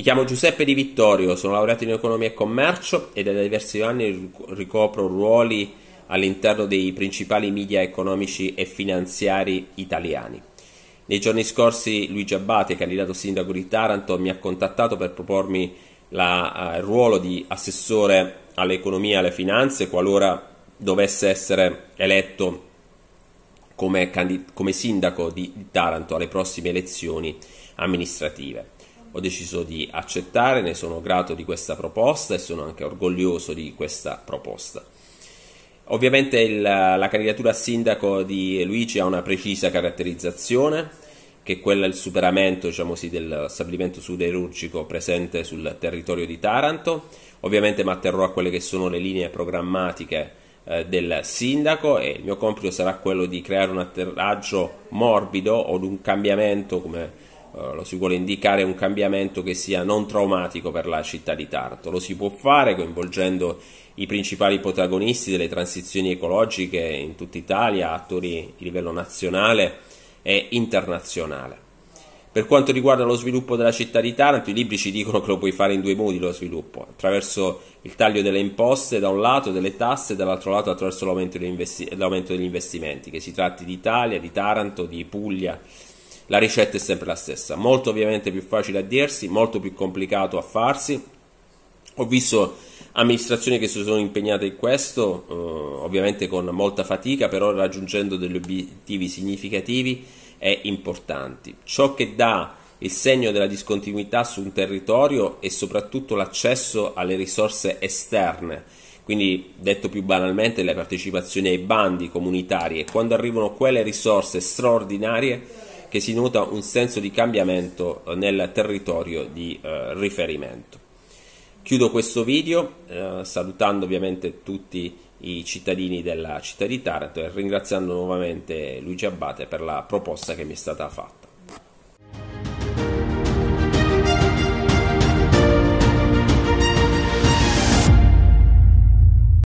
Mi chiamo Giuseppe Di Vittorio, sono laureato in economia e commercio e da diversi anni ricopro ruoli all'interno dei principali media economici e finanziari italiani. Nei giorni scorsi Luigi Abbate, candidato sindaco di Taranto, mi ha contattato per propormi la, eh, il ruolo di assessore all'economia e alle finanze qualora dovesse essere eletto come, come sindaco di Taranto alle prossime elezioni amministrative ho deciso di accettare, ne sono grato di questa proposta e sono anche orgoglioso di questa proposta. Ovviamente il, la candidatura a sindaco di Luigi ha una precisa caratterizzazione, che è quella del superamento diciamo sì, del stabilimento siderurgico presente sul territorio di Taranto. Ovviamente mi atterrò a quelle che sono le linee programmatiche eh, del sindaco e il mio compito sarà quello di creare un atterraggio morbido o un cambiamento, come eh, lo si vuole indicare un cambiamento che sia non traumatico per la città di Tarto. Lo si può fare coinvolgendo i principali protagonisti delle transizioni ecologiche in tutta Italia, attori di livello nazionale e internazionale. Per quanto riguarda lo sviluppo della città di Taranto, i libri ci dicono che lo puoi fare in due modi lo sviluppo, attraverso il taglio delle imposte da un lato, delle tasse, dall'altro lato attraverso l'aumento degli, investimenti, che si tratti di Italia, di Taranto, di Puglia la ricetta è sempre la stessa, molto ovviamente più facile a dirsi, molto più complicato a farsi. Ho visto amministrazioni che si sono impegnate in questo, eh, ovviamente con molta fatica, però raggiungendo degli obiettivi significativi e importanti. Ciò che dà il segno della discontinuità su un territorio è soprattutto l'accesso alle risorse esterne, quindi detto più banalmente le partecipazioni ai bandi comunitari e quando arrivano quelle risorse straordinarie che si nota un senso di cambiamento eh, nel territorio di eh, riferimento. Chiudo questo video eh, salutando ovviamente tutti i cittadini della città di Taranto e ringraziando nuovamente Luigi Abbate per la proposta che mi è stata fatta.